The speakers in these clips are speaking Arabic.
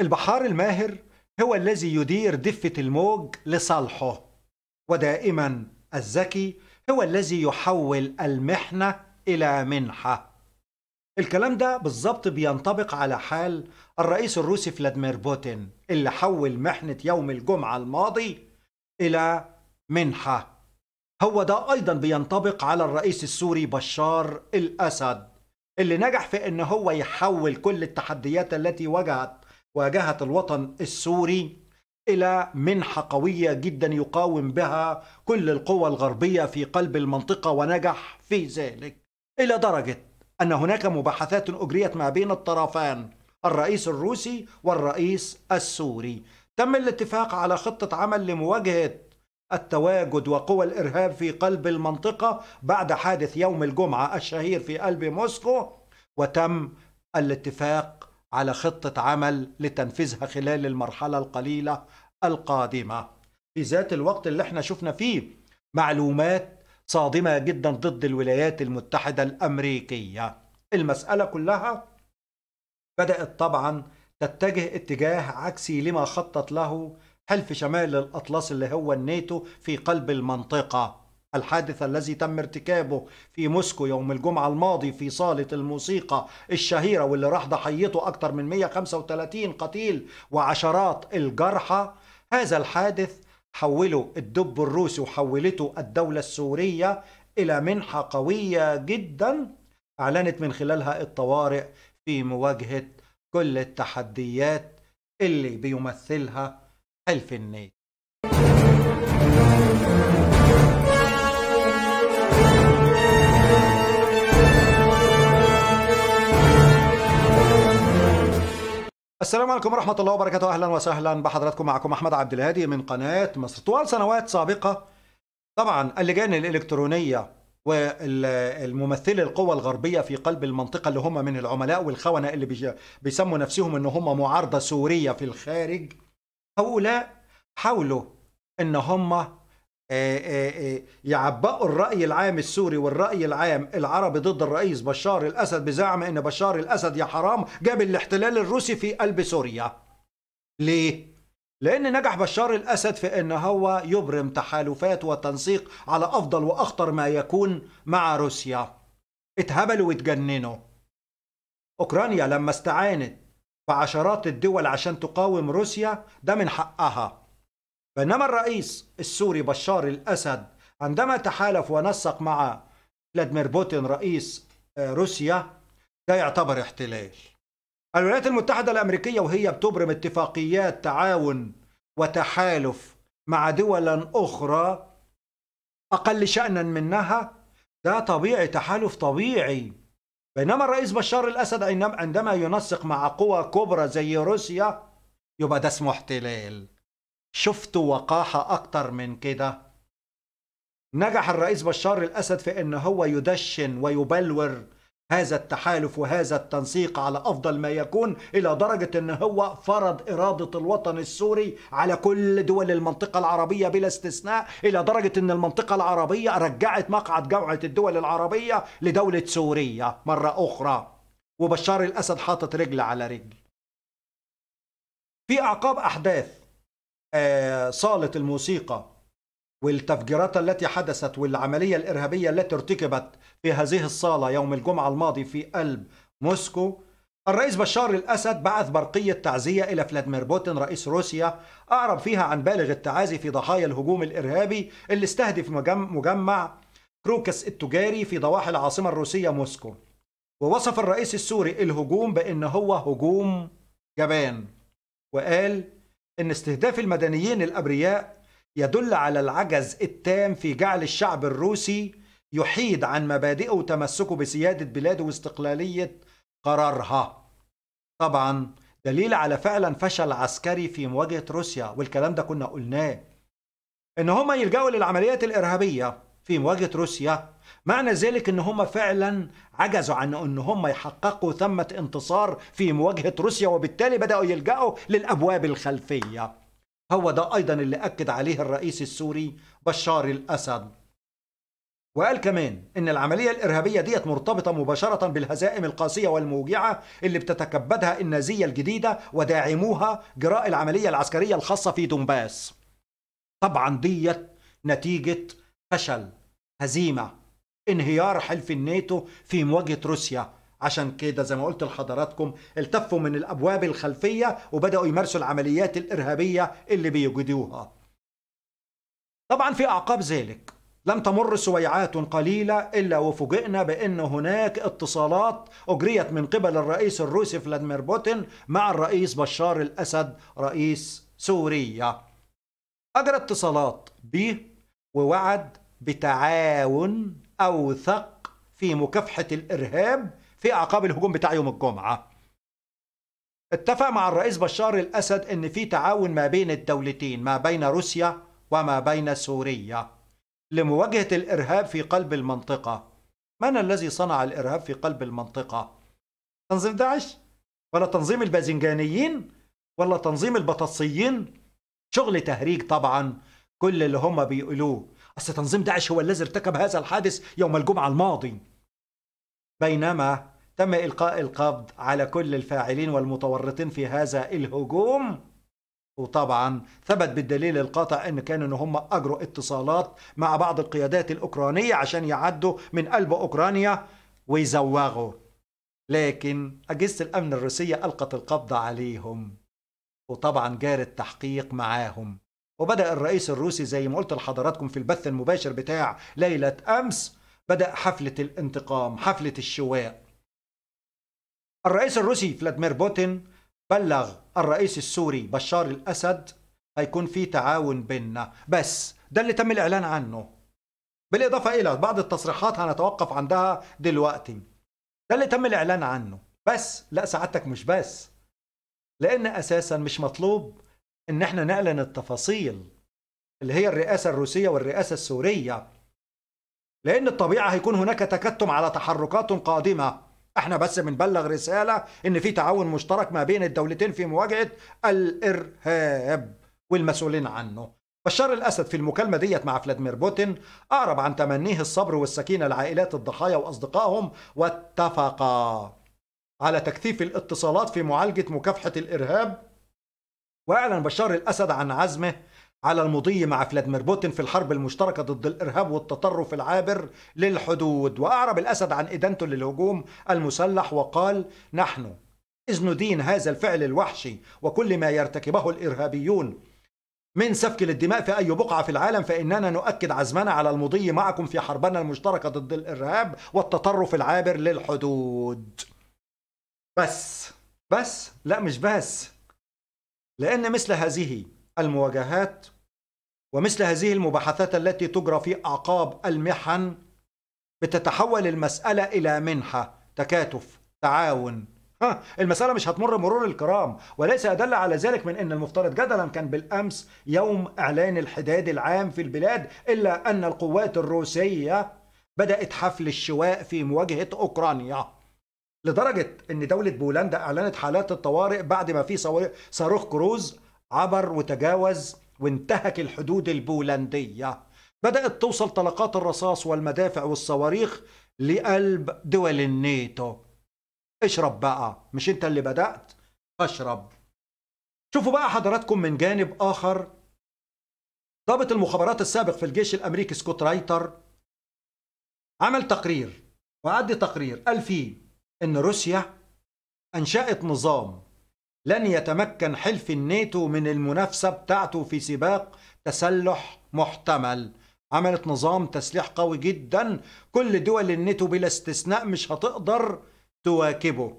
البحار الماهر هو الذي يدير دفة الموج لصالحه ودائما الذكي هو الذي يحول المحنة إلى منحة الكلام ده بالظبط بينطبق على حال الرئيس الروسي فلاديمير بوتين اللي حول محنة يوم الجمعة الماضي إلى منحة هو ده أيضا بينطبق على الرئيس السوري بشار الأسد اللي نجح في أن هو يحول كل التحديات التي واجهت واجهت الوطن السوري الى منحه قويه جدا يقاوم بها كل القوى الغربيه في قلب المنطقه ونجح في ذلك الى درجه ان هناك مباحثات اجريت ما بين الطرفان الرئيس الروسي والرئيس السوري تم الاتفاق على خطه عمل لمواجهه التواجد وقوى الارهاب في قلب المنطقه بعد حادث يوم الجمعه الشهير في قلب موسكو وتم الاتفاق على خطة عمل لتنفيذها خلال المرحلة القليلة القادمة في ذات الوقت اللي احنا شفنا فيه معلومات صادمة جدا ضد الولايات المتحدة الأمريكية المسألة كلها بدأت طبعا تتجه اتجاه عكسي لما خطط له حلف شمال الأطلس اللي هو الناتو في قلب المنطقة الحادث الذي تم ارتكابه في موسكو يوم الجمعة الماضي في صالة الموسيقى الشهيرة واللي راح ضحيته أكثر من 135 قتيل وعشرات الجرحى هذا الحادث حوله الدب الروسي وحولته الدولة السورية إلى منحة قوية جدا أعلنت من خلالها الطوارئ في مواجهة كل التحديات اللي بيمثلها حلف النيل السلام عليكم ورحمة الله وبركاته أهلا وسهلا بحضراتكم معكم أحمد عبد الهادي من قناة مصر طوال سنوات سابقة طبعا اللجان الإلكترونية والممثل القوى الغربية في قلب المنطقة اللي هم من العملاء والخونة اللي بيسموا نفسهم إن هم معارضة سورية في الخارج هؤلاء حاولوا إن هم آه، آه، آه، يعبأوا الرأي العام السوري والرأي العام العربي ضد الرئيس بشار الأسد بزعم أن بشار الأسد يا حرام جاب الاحتلال الروسي في قلب سوريا ليه؟ لأن نجح بشار الأسد في أن هو يبرم تحالفات وتنسيق على أفضل وأخطر ما يكون مع روسيا اتهبلوا واتجننوا أوكرانيا لما استعانت بعشرات الدول عشان تقاوم روسيا ده من حقها بينما الرئيس السوري بشار الأسد عندما تحالف ونسق مع فلاديمير بوتين رئيس آه، روسيا ده يعتبر احتلال الولايات المتحدة الأمريكية وهي بتبرم اتفاقيات تعاون وتحالف مع دول أخرى أقل شأنا منها ده طبيعي تحالف طبيعي بينما الرئيس بشار الأسد عندما ينسق مع قوى كبرى زي روسيا يبقى ده اسمه احتلال شفتوا وقاحة أكتر من كده نجح الرئيس بشار الأسد في أن هو يدشن ويبلور هذا التحالف وهذا التنسيق على أفضل ما يكون إلى درجة أن هو فرض إرادة الوطن السوري على كل دول المنطقة العربية بلا استثناء إلى درجة أن المنطقة العربية رجعت مقعد جوعة الدول العربية لدولة سوريا مرة أخرى وبشار الأسد حاطط رجل على رجل في أعقاب أحداث صالة الموسيقى والتفجيرات التي حدثت والعملية الإرهابية التي ارتكبت في هذه الصالة يوم الجمعة الماضي في قلب موسكو الرئيس بشار الأسد بعث برقية تعزية إلى فلاديمير بوتين رئيس روسيا أعرب فيها عن بالغ التعازي في ضحايا الهجوم الإرهابي اللي استهدف مجمع كروكس التجاري في ضواحي العاصمة الروسية موسكو ووصف الرئيس السوري الهجوم بأن هو هجوم جبان وقال أن استهداف المدنيين الأبرياء يدل على العجز التام في جعل الشعب الروسي يحيد عن مبادئه وتمسكه بسيادة بلاده واستقلالية قرارها طبعا دليل على فعلا فشل عسكري في مواجهة روسيا والكلام ده كنا قلناه ان هما يلجأوا للعمليات الإرهابية في مواجهة روسيا معنى ذلك ان هم فعلا عجزوا عن ان هم يحققوا ثمة انتصار في مواجهة روسيا وبالتالي بدأوا يلجأوا للأبواب الخلفية هو ده أيضا اللي أكد عليه الرئيس السوري بشار الأسد وقال كمان إن العملية الإرهابية ديت مرتبطة مباشرة بالهزائم القاسية والموجعة اللي بتتكبدها النازية الجديدة وداعموها جراء العملية العسكرية الخاصة في دونباس طبعا ديت نتيجة فشل هزيمة انهيار حلف الناتو في مواجهة روسيا عشان كده زي ما قلت لحضراتكم التفوا من الأبواب الخلفية وبدأوا يمارسوا العمليات الإرهابية اللي بيجدوها طبعا في أعقاب ذلك لم تمر سويعات قليلة إلا وفوجئنا بأن هناك اتصالات أجريت من قبل الرئيس الروسي فلاديمير بوتين مع الرئيس بشار الأسد رئيس سوريا أجرى اتصالات به ووعد بتعاون أوثق في مكافحة الإرهاب في أعقاب الهجوم بتاع يوم الجمعة اتفق مع الرئيس بشار الأسد أن في تعاون ما بين الدولتين ما بين روسيا وما بين سوريا لمواجهة الإرهاب في قلب المنطقة من الذي صنع الإرهاب في قلب المنطقة؟ تنظيم داعش؟ ولا تنظيم الباذنجانيين؟ ولا تنظيم البطاطسيين؟ شغل تهريج طبعا كل اللي هم بيقولوه أصل تنظيم داعش هو الذي ارتكب هذا الحادث يوم الجمعة الماضي بينما تم إلقاء القبض على كل الفاعلين والمتورطين في هذا الهجوم وطبعا ثبت بالدليل القاطع ان كانوا ان هم اجروا اتصالات مع بعض القيادات الاوكرانيه عشان يعدوا من قلب اوكرانيا ويزوغوا لكن اجهزه الامن الروسيه القت القبض عليهم وطبعا جار التحقيق معاهم وبدأ الرئيس الروسي زي ما قلت لحضراتكم في البث المباشر بتاع ليلة أمس بدأ حفلة الانتقام حفلة الشواء الرئيس الروسي فلاديمير بوتين بلغ الرئيس السوري بشار الأسد هيكون في تعاون بيننا بس ده اللي تم الإعلان عنه بالإضافة إلى بعض التصريحات هنتوقف عندها دلوقتي ده اللي تم الإعلان عنه بس لا سعادتك مش بس لأن أساسا مش مطلوب ان احنا نعلن التفاصيل اللي هي الرئاسه الروسيه والرئاسه السوريه لان الطبيعه هيكون هناك تكتم على تحركات قادمه احنا بس بنبلغ رساله ان في تعاون مشترك ما بين الدولتين في مواجهه الارهاب والمسؤولين عنه بشار الاسد في المكالمه ديت مع فلاديمير بوتين اعرب عن تمنيه الصبر والسكينه لعائلات الضحايا واصدقائهم واتفقا على تكثيف الاتصالات في معالجه مكافحه الارهاب وأعلن بشار الأسد عن عزمه على المضي مع فلاديمير بوتين في الحرب المشتركة ضد الإرهاب والتطرف العابر للحدود وأعرب الأسد عن إدانته للهجوم المسلح وقال نحن إذ ندين هذا الفعل الوحشي وكل ما يرتكبه الإرهابيون من سفك للدماء في أي بقعة في العالم فإننا نؤكد عزمنا على المضي معكم في حربنا المشتركة ضد الإرهاب والتطرف العابر للحدود بس بس لا مش بس لأن مثل هذه المواجهات ومثل هذه المباحثات التي تجرى في أعقاب المحن بتتحول المسألة إلى منحة تكاتف تعاون ها المسألة مش هتمر مرور الكرام وليس أدل على ذلك من أن المفترض جدلا كان بالأمس يوم إعلان الحداد العام في البلاد إلا أن القوات الروسية بدأت حفل الشواء في مواجهة أوكرانيا لدرجة أن دولة بولندا أعلنت حالات الطوارئ بعد ما في صاروخ كروز عبر وتجاوز وانتهك الحدود البولندية بدأت توصل طلقات الرصاص والمدافع والصواريخ لقلب دول الناتو اشرب بقى مش انت اللي بدأت اشرب شوفوا بقى حضراتكم من جانب آخر ضابط المخابرات السابق في الجيش الأمريكي سكوت رايتر عمل تقرير وعد تقرير قال فيه أن روسيا أنشأت نظام لن يتمكن حلف الناتو من المنافسة بتاعته في سباق تسلح محتمل عملت نظام تسليح قوي جدا كل دول الناتو بلا استثناء مش هتقدر تواكبه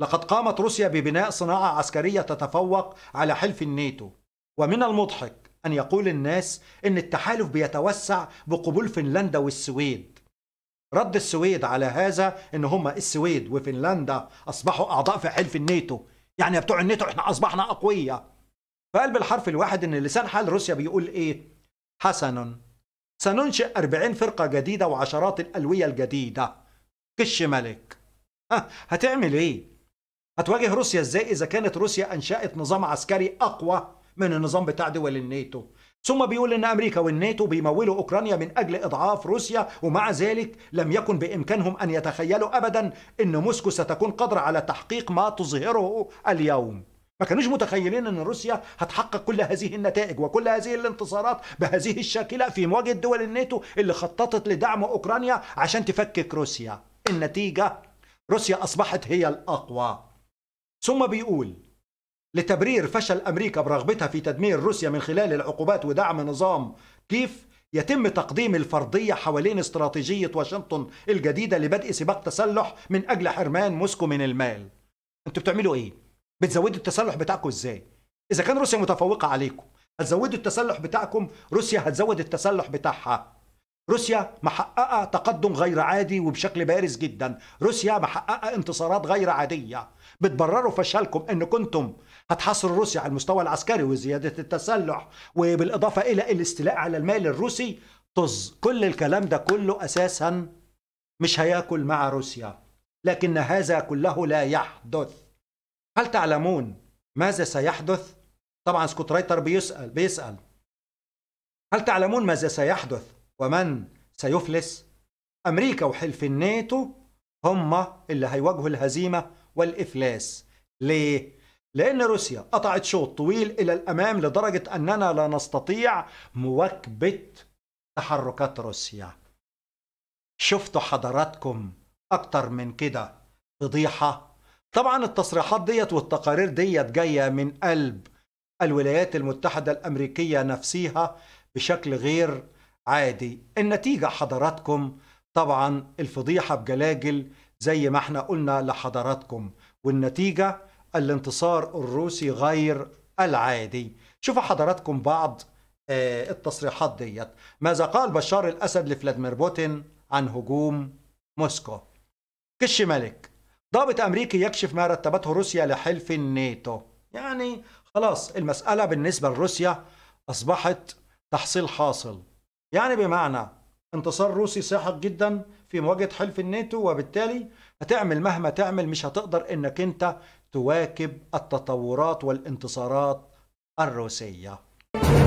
لقد قامت روسيا ببناء صناعة عسكرية تتفوق على حلف الناتو ومن المضحك أن يقول الناس أن التحالف بيتوسع بقبول فنلندا والسويد رد السويد على هذا ان هم السويد وفنلندا اصبحوا اعضاء في حلف الناتو يعني يا بتوع الناتو احنا اصبحنا اقوياء فقال بالحرف الواحد ان لسان حال روسيا بيقول ايه حسنا سننشئ 40 فرقة جديدة وعشرات الألوية الجديدة كش ملك هتعمل ايه هتواجه روسيا ازاي اذا كانت روسيا انشأت نظام عسكري اقوى من النظام بتاع دول الناتو ثم بيقول ان امريكا والناتو بيمولوا اوكرانيا من اجل اضعاف روسيا ومع ذلك لم يكن بامكانهم ان يتخيلوا ابدا ان موسكو ستكون قادره على تحقيق ما تظهره اليوم ما كانوش متخيلين ان روسيا هتحقق كل هذه النتائج وكل هذه الانتصارات بهذه الشاكله في مواجهه دول الناتو اللي خططت لدعم اوكرانيا عشان تفكك روسيا النتيجه روسيا اصبحت هي الاقوى ثم بيقول لتبرير فشل أمريكا برغبتها في تدمير روسيا من خلال العقوبات ودعم نظام كيف يتم تقديم الفرضية حوالين استراتيجية واشنطن الجديدة لبدء سباق تسلح من أجل حرمان موسكو من المال أنتوا بتعملوا إيه؟ بتزودوا التسلح بتاعكم إزاي؟ إذا كان روسيا متفوقة عليكم هتزودوا التسلح بتاعكم روسيا هتزود التسلح بتاعها روسيا محققة تقدم غير عادي وبشكل بارز جدا روسيا محققة انتصارات غير عادية بتبرروا فشلكم ان كنتم هتحاصروا روسيا على المستوى العسكري وزيادة التسلح وبالإضافة إلى الاستيلاء على المال الروسي طز كل الكلام ده كله أساسا مش هياكل مع روسيا لكن هذا كله لا يحدث هل تعلمون ماذا سيحدث؟ طبعا سكوت رايتر بيسأل بيسأل هل تعلمون ماذا سيحدث ومن سيفلس أمريكا وحلف الناتو هم اللي هيواجهوا الهزيمة والإفلاس ليه؟ لأن روسيا قطعت شوط طويل إلى الأمام لدرجة أننا لا نستطيع مواكبة تحركات روسيا شفتوا حضراتكم أكتر من كده فضيحة طبعا التصريحات ديت والتقارير ديت جاية من قلب الولايات المتحدة الأمريكية نفسها بشكل غير عادي النتيجة حضراتكم طبعا الفضيحة بجلاجل زي ما احنا قلنا لحضراتكم والنتيجة الانتصار الروسي غير العادي شوفوا حضراتكم بعض آه، التصريحات ديت ماذا قال بشار الأسد لفلاديمير بوتين عن هجوم موسكو كش ملك ضابط أمريكي يكشف ما رتبته روسيا لحلف الناتو يعني خلاص المسألة بالنسبة لروسيا أصبحت تحصيل حاصل يعني بمعنى انتصار روسي ساحق جدا في مواجهة حلف الناتو وبالتالي هتعمل مهما تعمل مش هتقدر انك انت تواكب التطورات والانتصارات الروسية